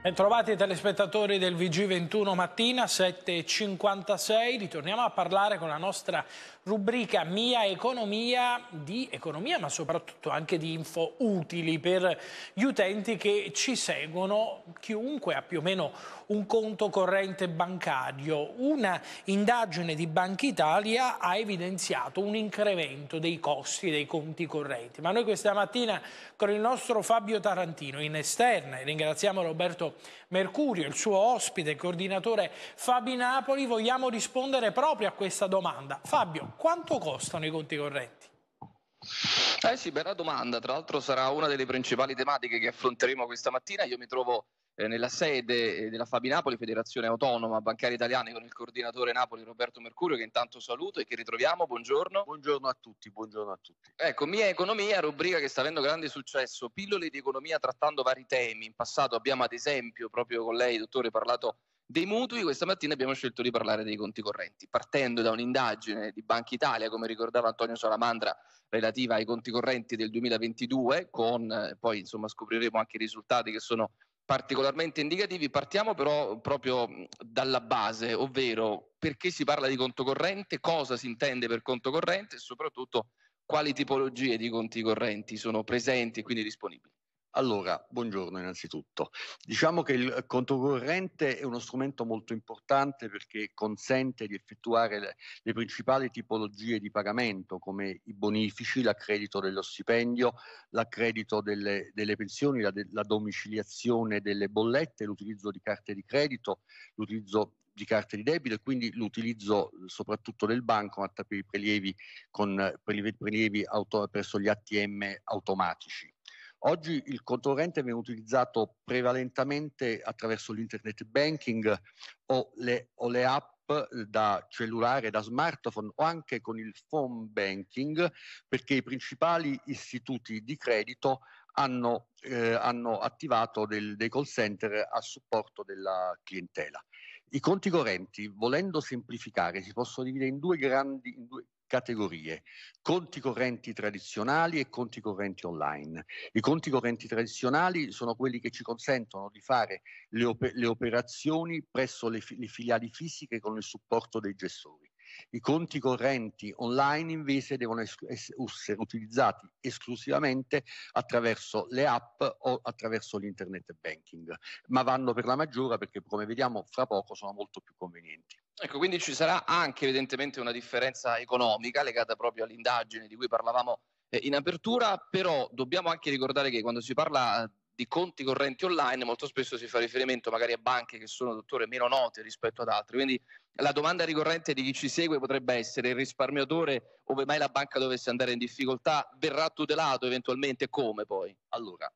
Bentrovati telespettatori del VG21 mattina 7.56, ritorniamo a parlare con la nostra rubrica Mia Economia di economia ma soprattutto anche di info utili per gli utenti che ci seguono, chiunque ha più o meno un conto corrente bancario. Una indagine di Banca Italia ha evidenziato un incremento dei costi dei conti correnti, ma noi questa mattina con il nostro Fabio Tarantino in esterna, ringraziamo Roberto Mercurio, il suo ospite, coordinatore Fabi Napoli, vogliamo rispondere proprio a questa domanda. Fabio, quanto costano i conti correnti? Eh sì, bella domanda. Tra l'altro sarà una delle principali tematiche che affronteremo questa mattina. Io mi trovo eh, nella sede eh, della Fabi Napoli, Federazione Autonoma Bancaria Italiana, con il coordinatore Napoli Roberto Mercurio, che intanto saluto e che ritroviamo. Buongiorno. Buongiorno a tutti, buongiorno a tutti. Ecco, Mia Economia, rubrica che sta avendo grande successo, pillole di economia trattando vari temi. In passato abbiamo ad esempio, proprio con lei, dottore, parlato dei mutui, questa mattina abbiamo scelto di parlare dei conti correnti, partendo da un'indagine di Banca Italia, come ricordava Antonio Salamandra, relativa ai conti correnti del 2022, con eh, poi insomma scopriremo anche i risultati che sono particolarmente indicativi. Partiamo però proprio dalla base, ovvero perché si parla di conto corrente, cosa si intende per conto corrente e soprattutto quali tipologie di conti correnti sono presenti e quindi disponibili. Allora, buongiorno innanzitutto. Diciamo che il conto corrente è uno strumento molto importante perché consente di effettuare le, le principali tipologie di pagamento come i bonifici, l'accredito dello stipendio, l'accredito delle, delle pensioni, la, de, la domiciliazione delle bollette, l'utilizzo di carte di credito, l'utilizzo di carte di debito e quindi l'utilizzo soprattutto del banco per i prelievi, con, prelievi auto, presso gli ATM automatici. Oggi il conto corrente viene utilizzato prevalentemente attraverso l'internet banking o le, o le app da cellulare, da smartphone o anche con il phone banking perché i principali istituti di credito hanno, eh, hanno attivato del, dei call center a supporto della clientela. I conti correnti, volendo semplificare, si possono dividere in due grandi, in due, categorie, conti correnti tradizionali e conti correnti online. I conti correnti tradizionali sono quelli che ci consentono di fare le, op- le operazioni presso le, fi- le filiali fisiche con il supporto dei gestori. I conti correnti online invece devono essere utilizzati esclusivamente attraverso le app o attraverso l'internet banking, ma vanno per la maggiora perché come vediamo fra poco sono molto più convenienti. Ecco, quindi ci sarà anche evidentemente una differenza economica legata proprio all'indagine di cui parlavamo eh, in apertura, però dobbiamo anche ricordare che quando si parla eh, di conti correnti online molto spesso si fa riferimento magari a banche che sono, dottore, meno note rispetto ad altri. Quindi la domanda ricorrente di chi ci segue potrebbe essere il risparmiatore, ove mai la banca dovesse andare in difficoltà, verrà tutelato eventualmente come poi? Allora,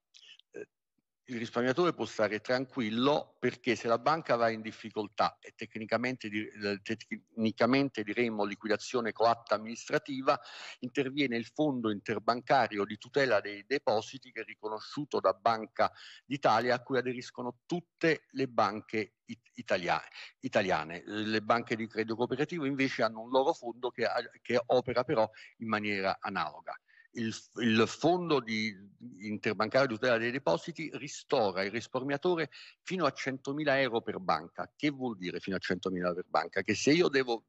il risparmiatore può stare tranquillo perché se la banca va in difficoltà e tecnicamente, eh, tecnicamente, diremmo liquidazione coatta amministrativa, interviene il fondo interbancario di tutela dei depositi che è riconosciuto da Banca d'Italia a cui aderiscono tutte le banche Italia, italiane. Le banche di credito cooperativo invece hanno un loro fondo che, che opera però in maniera analoga il, il fondo di interbancario di tutela dei depositi ristora il risparmiatore fino a 100.000 euro per banca. Che vuol dire fino a 100.000 per banca? Che se io devo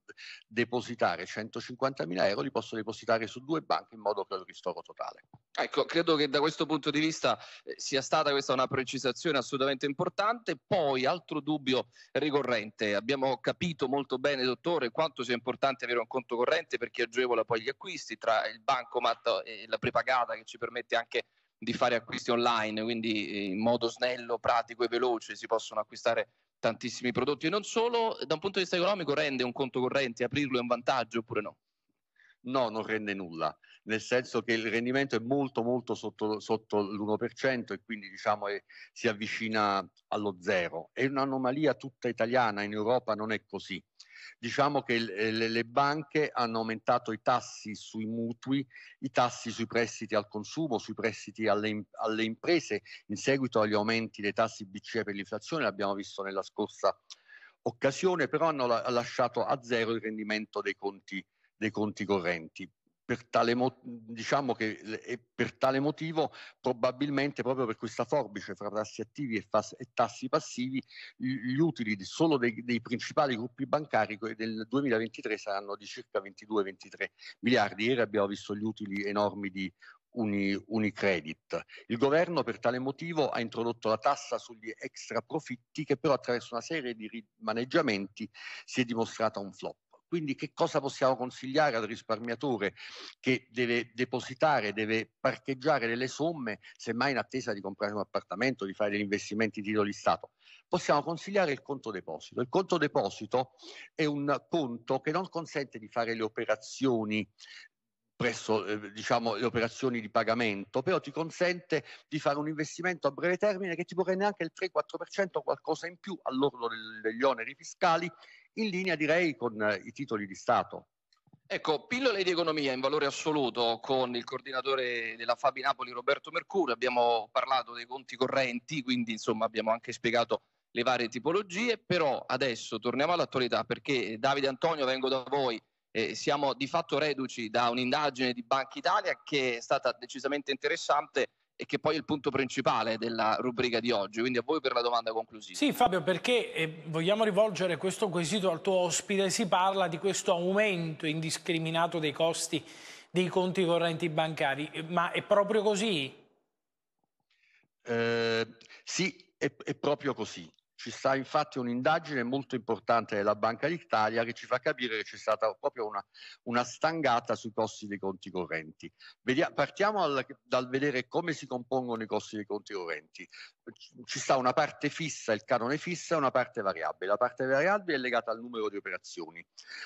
depositare 150.000 euro li posso depositare su due banche in modo che ho il ristoro totale. Ecco, credo che da questo punto di vista eh, sia stata questa una precisazione assolutamente importante. Poi, altro dubbio ricorrente, abbiamo capito molto bene, dottore, quanto sia importante avere un conto corrente perché agevola poi gli acquisti tra il bancomat e eh, la prepagata che ci permette anche di fare acquisti online, quindi eh, in modo snello, pratico e veloce si possono acquistare tantissimi prodotti e non solo, da un punto di vista economico rende un conto corrente, aprirlo è un vantaggio oppure no? No, non rende nulla, nel senso che il rendimento è molto molto sotto, sotto l'1% e quindi diciamo è, si avvicina allo zero. È un'anomalia tutta italiana, in Europa non è così diciamo che eh, le, le banche hanno aumentato i tassi sui mutui, i tassi sui prestiti al consumo, sui prestiti alle, alle imprese in seguito agli aumenti dei tassi BCE per l'inflazione, l'abbiamo visto nella scorsa occasione, però hanno lasciato a zero il rendimento dei conti, dei conti correnti per tale, mo- diciamo che, per tale motivo probabilmente proprio per questa forbice fra tassi attivi e, fas- e tassi passivi gli utili solo dei, dei principali gruppi bancari del 2023 saranno di circa 22-23 miliardi. Ieri abbiamo visto gli utili enormi di Uni, Unicredit. Il governo per tale motivo ha introdotto la tassa sugli extra profitti che però attraverso una serie di rimaneggiamenti si è dimostrata un flop. Quindi che cosa possiamo consigliare al risparmiatore che deve depositare, deve parcheggiare delle somme, semmai in attesa di comprare un appartamento, di fare degli investimenti di titoli Stato? Possiamo consigliare il conto deposito. Il conto deposito è un conto che non consente di fare le operazioni presso eh, diciamo, le operazioni di pagamento, però ti consente di fare un investimento a breve termine che ti può rendere anche il 3-4% qualcosa in più all'orlo del, degli oneri fiscali in linea direi con eh, i titoli di Stato. Ecco, pillole di economia in valore assoluto con il coordinatore della Fabi Napoli Roberto Mercurio, abbiamo parlato dei conti correnti, quindi insomma abbiamo anche spiegato le varie tipologie, però adesso torniamo all'attualità perché eh, Davide Antonio vengo da voi, eh, siamo di fatto reduci da un'indagine di Banca Italia che è stata decisamente interessante e che poi è il punto principale della rubrica di oggi. Quindi a voi per la domanda conclusiva. Sì Fabio, perché eh, vogliamo rivolgere questo quesito al tuo ospite, si parla di questo aumento indiscriminato dei costi dei conti correnti bancari, eh, ma è proprio così? Eh, sì, è, è proprio così. Ci sta infatti un'indagine molto importante della Banca d'Italia che ci fa capire che c'è stata proprio una, una stangata sui costi dei conti correnti. Vedia, partiamo al, dal vedere come si compongono i costi dei conti correnti. Ci sta una parte fissa, il canone fissa, e una parte variabile. La parte variabile è legata al numero di operazioni.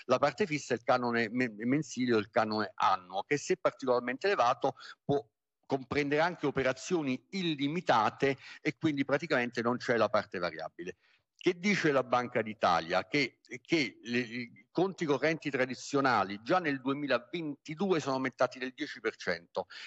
La parte fissa è il canone mensile o il canone annuo, che se particolarmente elevato può comprenderà anche operazioni illimitate e quindi praticamente non c'è la parte variabile. Che dice la Banca d'Italia? Che, che le, i conti correnti tradizionali già nel 2022 sono aumentati del 10%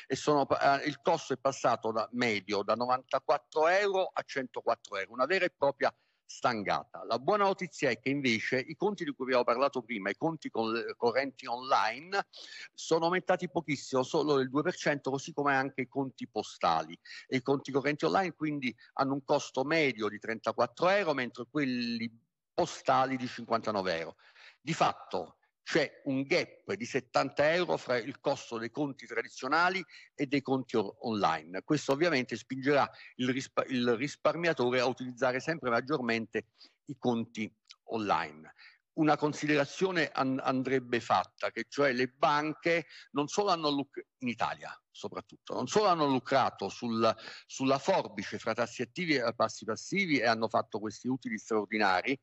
e sono, eh, il costo è passato da medio da 94 euro a 104 euro, una vera e propria stangata. La buona notizia è che invece i conti di cui abbiamo parlato prima, i conti correnti online, sono aumentati pochissimo, solo del 2%, così come anche i conti postali. E I conti correnti online quindi hanno un costo medio di 34 euro, mentre quelli postali di 59 euro. Di fatto c'è un gap di 70 euro fra il costo dei conti tradizionali e dei conti online. Questo ovviamente spingerà il, rispa- il risparmiatore a utilizzare sempre maggiormente i conti online una considerazione an- andrebbe fatta, che cioè le banche non solo hanno luc- in Italia soprattutto, non solo hanno lucrato sul, sulla forbice fra tassi attivi e passi passivi e hanno fatto questi utili straordinari,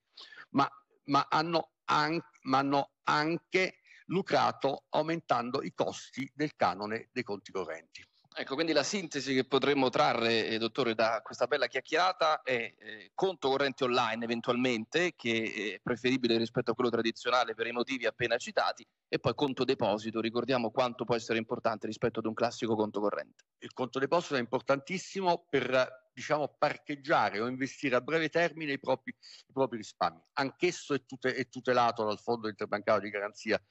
ma, ma hanno anche ma hanno anche lucrato aumentando i costi del canone dei conti correnti. Ecco, quindi la sintesi che potremmo trarre, eh, dottore, da questa bella chiacchierata è eh, conto corrente online eventualmente, che eh, è preferibile rispetto a quello tradizionale per i motivi appena citati, e poi conto deposito, ricordiamo quanto può essere importante rispetto ad un classico conto corrente. Il conto deposito è importantissimo per diciamo, parcheggiare o investire a breve termine i propri, i propri risparmi. Anch'esso è, tute, è, tutelato dal Fondo Interbancario di Garanzia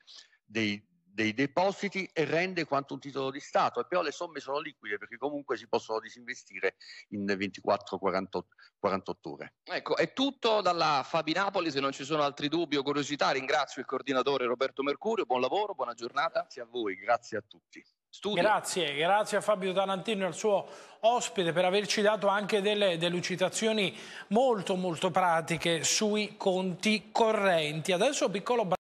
dei, dei depositi e rende quanto un titolo di Stato, e però le somme sono liquide perché comunque si possono disinvestire in 24-48 ore. Ecco, è tutto dalla Fabi Napoli, se non ci sono altri dubbi o curiosità ringrazio il coordinatore Roberto Mercurio, buon lavoro, buona giornata. Grazie a voi, grazie a tutti. Studio. Grazie, grazie a Fabio Tarantino e al suo ospite per averci dato anche delle delucidazioni molto molto pratiche sui conti correnti. Adesso piccolo